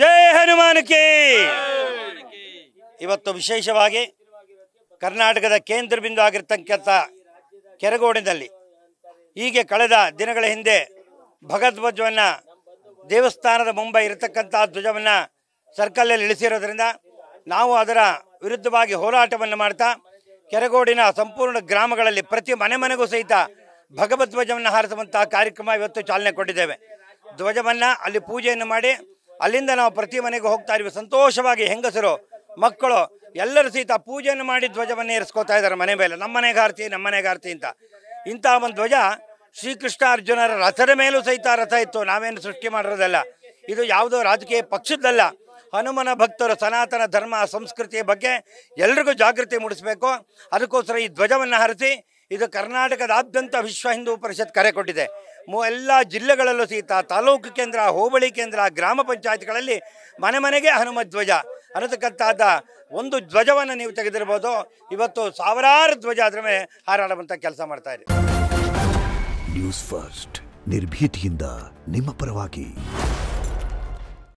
ಜೈ ಹನುಮಾನಕಿ ಇವತ್ತು ವಿಶೇಷವಾಗಿ ಕರ್ನಾಟಕದ ಕೇಂದ್ರ ಬಿಂದು ಆಗಿರ್ತಕ್ಕಂಥ ಕೆರಗೋಡಿನಲ್ಲಿ ಹೀಗೆ ಕಳೆದ ದಿನಗಳ ಹಿಂದೆ ಭಗವಧ್ವಜವನ್ನು ದೇವಸ್ಥಾನದ ಮುಂಬೈ ಇರತಕ್ಕಂಥ ಧ್ವಜವನ್ನು ಸರ್ಕಲಲ್ಲಿ ಇಳಿಸಿರೋದ್ರಿಂದ ನಾವು ಅದರ ವಿರುದ್ಧವಾಗಿ ಹೋರಾಟವನ್ನು ಮಾಡ್ತಾ ಕೆರಗೋಡಿನ ಸಂಪೂರ್ಣ ಗ್ರಾಮಗಳಲ್ಲಿ ಪ್ರತಿ ಮನೆ ಮನೆಗೂ ಸಹಿತ ಭಗವಧ್ವಜವನ್ನು ಹಾರಿಸುವಂತಹ ಕಾರ್ಯಕ್ರಮ ಇವತ್ತು ಚಾಲನೆ ಕೊಟ್ಟಿದ್ದೇವೆ ಧ್ವಜವನ್ನು ಅಲ್ಲಿ ಪೂಜೆಯನ್ನು ಮಾಡಿ ಅಲ್ಲಿಂದ ನಾವು ಪ್ರತಿ ಮನೆಗೆ ಹೋಗ್ತಾ ಇದ್ವಿ ಸಂತೋಷವಾಗಿ ಹೆಂಗಸರು ಮಕ್ಕಳು ಎಲ್ಲರೂ ಸಹಿತ ಪೂಜೆಯನ್ನು ಮಾಡಿ ಧ್ವಜವನ್ನು ಏರಿಸ್ಕೊತಾ ಇದ್ದಾರೆ ಮನೆ ಮೇಲೆ ನಮ್ಮ ಆರತಿ ನಮ್ಮ ಆರತಿ ಅಂತ ಇಂಥ ಒಂದು ಧ್ವಜ ಶ್ರೀಕೃಷ್ಣ ಅರ್ಜುನರ ರಥದ ಮೇಲೂ ಸಹಿತ ರಥ ಇತ್ತು ನಾವೇನು ಸೃಷ್ಟಿ ಮಾಡಿರೋದಲ್ಲ ಇದು ಯಾವುದೋ ರಾಜಕೀಯ ಪಕ್ಷದ್ದಲ್ಲ ಹನುಮನ ಭಕ್ತರು ಸನಾತನ ಧರ್ಮ ಸಂಸ್ಕೃತಿಯ ಬಗ್ಗೆ ಎಲ್ರಿಗೂ ಜಾಗೃತಿ ಮೂಡಿಸಬೇಕು ಅದಕ್ಕೋಸ್ಕರ ಈ ಧ್ವಜವನ್ನು ಹರಿಸಿ ಇದು ಕರ್ನಾಟಕದಾದ್ಯಂತ ವಿಶ್ವ ಹಿಂದೂ ಪರಿಷತ್ ಕರೆ ಕೊಟ್ಟಿದೆ ಎಲ್ಲ ಜಿಲ್ಲೆಗಳಲ್ಲೂ ಸಹಿತ ತಾಲೂಕು ಕೇಂದ್ರ ಹೋಬಳಿ ಕೇಂದ್ರ ಗ್ರಾಮ ಪಂಚಾಯತ್ಗಳಲ್ಲಿ ಮನೆ ಮನೆಗೆ ಹನುಮ ಧ್ವಜ ಅನ್ನತಕ್ಕಂಥದ್ದ ಒಂದು ಧ್ವಜವನ್ನು ನೀವು ತೆಗೆದಿರ್ಬೋದು ಇವತ್ತು ಸಾವಿರಾರು ಧ್ವಜ ಅದರ ಮೇಲೆ ಹಾರಾಡುವಂಥ ಕೆಲಸ ಮಾಡ್ತಾ ಇದೆ ನ್ಯೂಸ್ ಫಸ್ಟ್ ನಿರ್ಭೀತಿಯಿಂದ ನಿಮ್ಮ ಪರವಾಗಿ